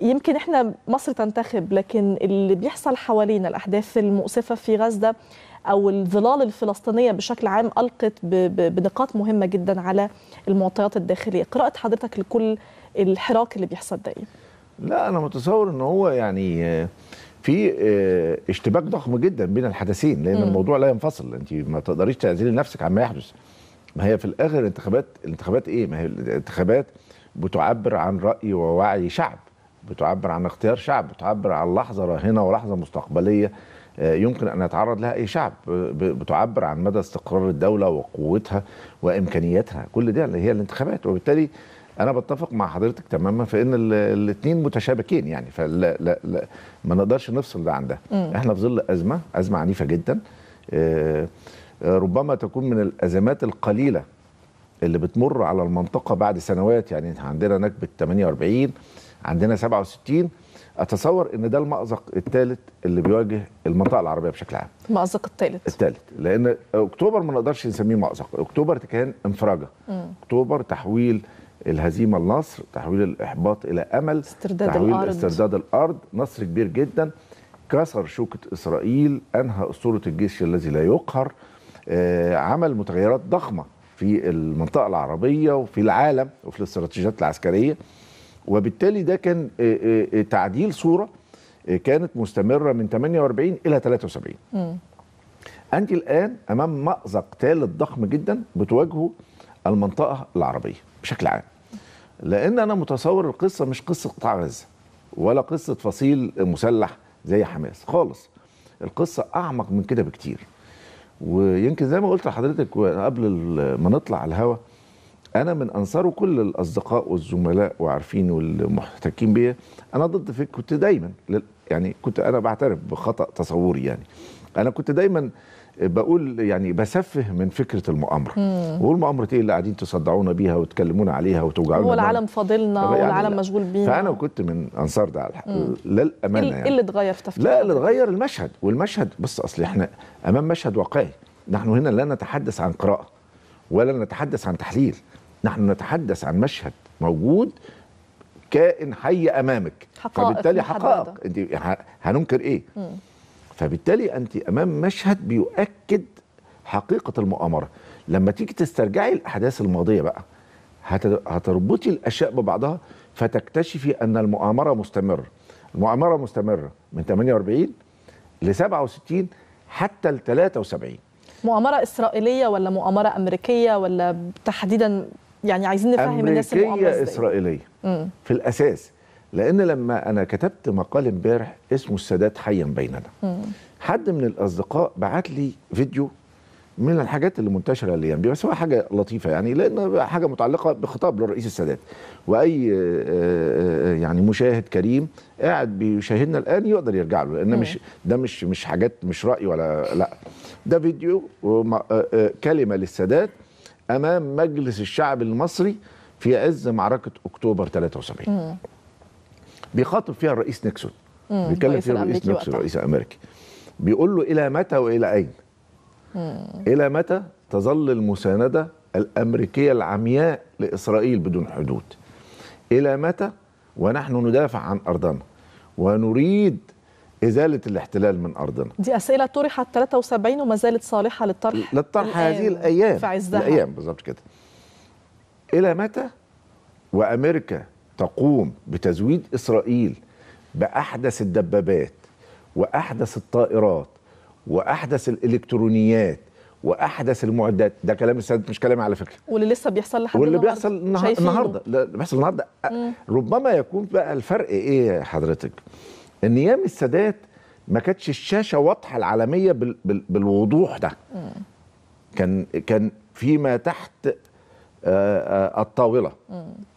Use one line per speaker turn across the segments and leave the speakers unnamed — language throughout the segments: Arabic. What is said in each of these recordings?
يمكن احنا مصر تنتخب لكن اللي بيحصل حوالينا الاحداث المؤسفه في غزه او الظلال الفلسطينيه بشكل عام القت بنقاط مهمه جدا على المعطيات الداخليه قراءه حضرتك لكل الحراك اللي بيحصل ده إيه؟
لا انا متصور ان هو يعني آه، في آه، اشتباك ضخم جدا بين الحدثين لان م. الموضوع لا ينفصل انت ما تقدريش تعزلي نفسك عما يحدث ما هي في الاخر الانتخابات الانتخابات ايه ما هي الانتخابات بتعبر عن راي ووعي شعب بتعبر عن اختيار شعب بتعبر عن لحظة راهنة ولحظة مستقبلية آه، يمكن أن يتعرض لها أي شعب بتعبر عن مدى استقرار الدولة وقوتها وإمكانياتها كل دي هي الانتخابات وبالتالي أنا بتفق مع حضرتك تماما في إن الاثنين متشابكين يعني فلا لا لا ما نقدرش نفصل ده عن ده إحنا في ظل أزمة أزمة عنيفة جدا آه، آه، ربما تكون من الأزمات القليلة اللي بتمر على المنطقة بعد سنوات يعني عندنا نكبة 48 عندنا 67 اتصور ان ده المأزق الثالث اللي بيواجه المنطقه العربيه بشكل عام
المأزق الثالث
الثالث لان اكتوبر ما نقدرش نسميه مأزق اكتوبر كان انفراجه مم. اكتوبر تحويل الهزيمه لنصر تحويل الاحباط الى امل استرداد تحويل الارض استرداد الارض نصر كبير جدا كسر شوكه اسرائيل انهى اسطوره الجيش الذي لا يقهر آه عمل متغيرات ضخمه في المنطقه العربيه وفي العالم وفي الاستراتيجيات العسكريه وبالتالي ده كان آه، آه، آه، تعديل صوره كانت مستمره من 48 الى 73 م. انت الان امام مازق ثالث ضخم جدا بتواجهه المنطقه العربيه بشكل عام لان انا متصور القصه مش قصه قطاع غزه ولا قصه فصيل مسلح زي حماس خالص القصه اعمق من كده بكتير ويمكن زي ما قلت لحضرتك قبل ما نطلع على الهواء انا من انصاره كل الاصدقاء والزملاء وعارفين والمحتكين بيا انا ضد فيك كنت دايما يعني كنت انا بعترف بخطا تصوري يعني انا كنت دايما بقول يعني بسفه من فكره المؤامره واقول مؤامره ايه اللي قاعدين تصدعونا بيها وتكلمونا عليها وتوجعونا والعالم
فاضلنا يعني والعالم مشغول بينا فانا
كنت من انصار ده على للامانه إيه إيه يعني اللي
اتغير في تفكيرك لا
اللي اتغير المشهد والمشهد بص اصل احنا امام مشهد واقعي نحن هنا لا نتحدث عن قراءه ولا نتحدث عن تحليل نحن نتحدث عن مشهد موجود كائن حي امامك حقائق فبالتالي حقائق انت هننكر ايه م. فبالتالي انت امام مشهد بيؤكد حقيقه المؤامره لما تيجي تسترجعي الاحداث الماضيه بقى هتربطي الاشياء ببعضها فتكتشفي ان المؤامره مستمره المؤامره مستمره من 48 ل 67 حتى ل 73
مؤامره اسرائيليه ولا مؤامره امريكيه ولا تحديدا يعني عايزين نفهم الناس أمريكية إسرائيلية
في الأساس لأن لما أنا كتبت مقال امبارح اسمه السادات حيا بيننا مم. حد من الأصدقاء بعت لي فيديو من الحاجات اللي منتشرة الأيام دي بس هو حاجة لطيفة يعني لأن حاجة متعلقة بخطاب للرئيس السادات وأي آه، آه، آه، يعني مشاهد كريم قاعد بيشاهدنا الآن يقدر يرجع له لأن مش ده مش مش حاجات مش رأي ولا لا ده فيديو كلمة للسادات امام مجلس الشعب المصري في عز معركه اكتوبر 73 بيخاطب فيها الرئيس نيكسون
بيتكلم فيها الرئيس نيكسون
الرئيس الامريكي بيقول له الى متى والى اين مم. الى متى تظل المسانده الامريكيه العمياء لاسرائيل بدون حدود الى متى ونحن ندافع عن ارضنا ونريد إزالة الاحتلال من أرضنا
دي أسئلة طرحت 73 وما زالت صالحة للطرح للطرح هذه الأيام في عزها الأيام
بالظبط كده إلى متى وأمريكا تقوم بتزويد إسرائيل بأحدث الدبابات وأحدث الطائرات وأحدث الإلكترونيات واحدث المعدات ده كلام السادات مش كلامي على فكره
واللي لسه بيحصل لحد واللي بيحصل النهارده النهارده
اللي بيحصل النهارده ربما يكون بقى الفرق ايه يا حضرتك ان ايام السادات ما كانتش الشاشه واضحه العالميه بال بال بالوضوح ده كان كان فيما تحت آه، آه، الطاوله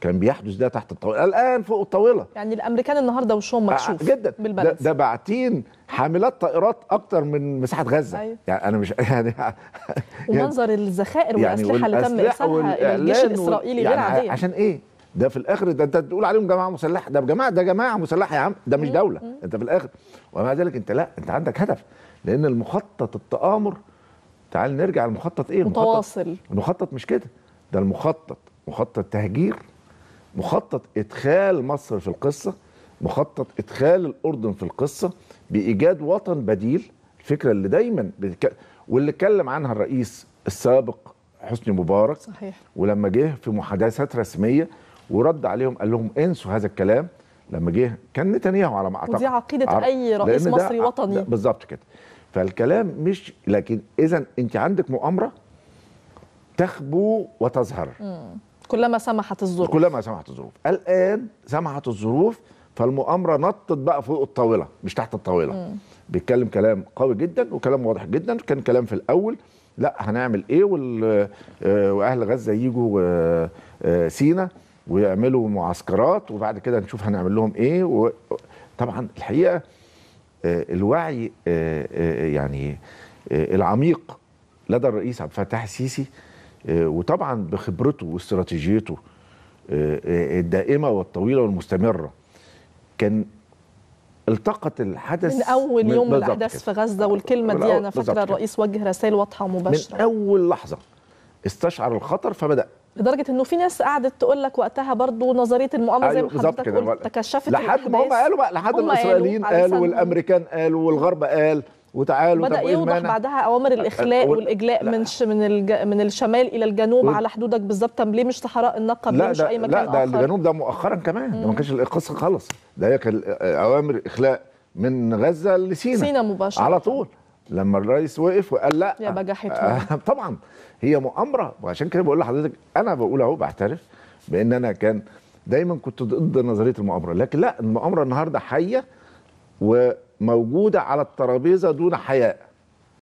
كان بيحدث ده تحت الطاوله الان فوق الطاوله
يعني الامريكان النهارده وشهم آه، مكشوف جدا ده, ده
باعتين حاملات طائرات اكتر من مساحه غزه أيوه. يعني انا مش يعني ومنظر
الذخائر يعني والاسلحه اللي تم ارسالها الى الجيش الاسرائيلي يعني غير عاديه عشان
ايه ده في الاخر ده انت تقول عليهم جماعه مسلحه ده جماعه ده جماعه مسلحه يا عم ده مش دوله انت في الاخر ومع ذلك انت لا انت عندك هدف لان المخطط التامر تعال نرجع إيه؟ المخطط ايه متواصل المخطط, المخطط مش كده ده المخطط مخطط تهجير مخطط ادخال مصر في القصه مخطط ادخال الاردن في القصه بايجاد وطن بديل الفكره اللي دايما بتك... واللي اتكلم عنها الرئيس السابق حسني مبارك صحيح ولما جه في محادثات رسميه ورد عليهم قال لهم انسوا هذا الكلام لما جه كان نتنياهو على ما اعتقد ودي عقيده عرب. اي رئيس مصري وطني بالظبط كده فالكلام مش لكن اذا انت عندك مؤامره تخبو وتظهر
كلما سمحت الظروف كلما
سمحت الظروف الان سمحت الظروف فالمؤامره نطت بقى فوق الطاوله مش تحت الطاوله بيتكلم كلام قوي جدا وكلام واضح جدا كان كلام في الاول لا هنعمل ايه آه، واهل غزه يجوا آه، سينا ويعملوا معسكرات وبعد كده نشوف هنعمل لهم ايه و... طبعا الحقيقه آه، الوعي آه، آه، يعني العميق لدى الرئيس عبد الفتاح السيسي وطبعا بخبرته واستراتيجيته الدائمه والطويله والمستمره كان التقط الحدث من اول يوم من الاحداث في
غزه والكلمه دي انا فاكره الرئيس وجه رسائل واضحه ومباشره من
اول لحظه استشعر الخطر فبدا
لدرجه انه في ناس قعدت تقول لك وقتها برضو نظريه المؤامره زي أيوة، ما حضرتك قلت تكشفت لحد ما هم قالوا بقى لحد الاسرائيليين قالوا والامريكان
قالوا والغرب قال وتعالوا بدا يوضح بعدها اوامر أه، الاخلاء أه، والاجلاء لا. من
ش من الج... من الشمال الى الجنوب و... على حدودك بالظبط ليه مش صحراء النقب لا مش اي مكان لا ده آخر. الجنوب
ده مؤخرا كمان ده ما كانش القصه خالص ده هي كان آه، اوامر اخلاء من غزه لسينا سينا مباشره على طول لما الرئيس وقف وقال لا يا بجحتهم آه، طبعا هي مؤامره وعشان كده بقول لحضرتك انا بقول اهو بعترف بان انا كان دايما كنت ضد نظريه المؤامره لكن لا المؤامره النهارده حيه وموجوده على الترابيزه دون حياء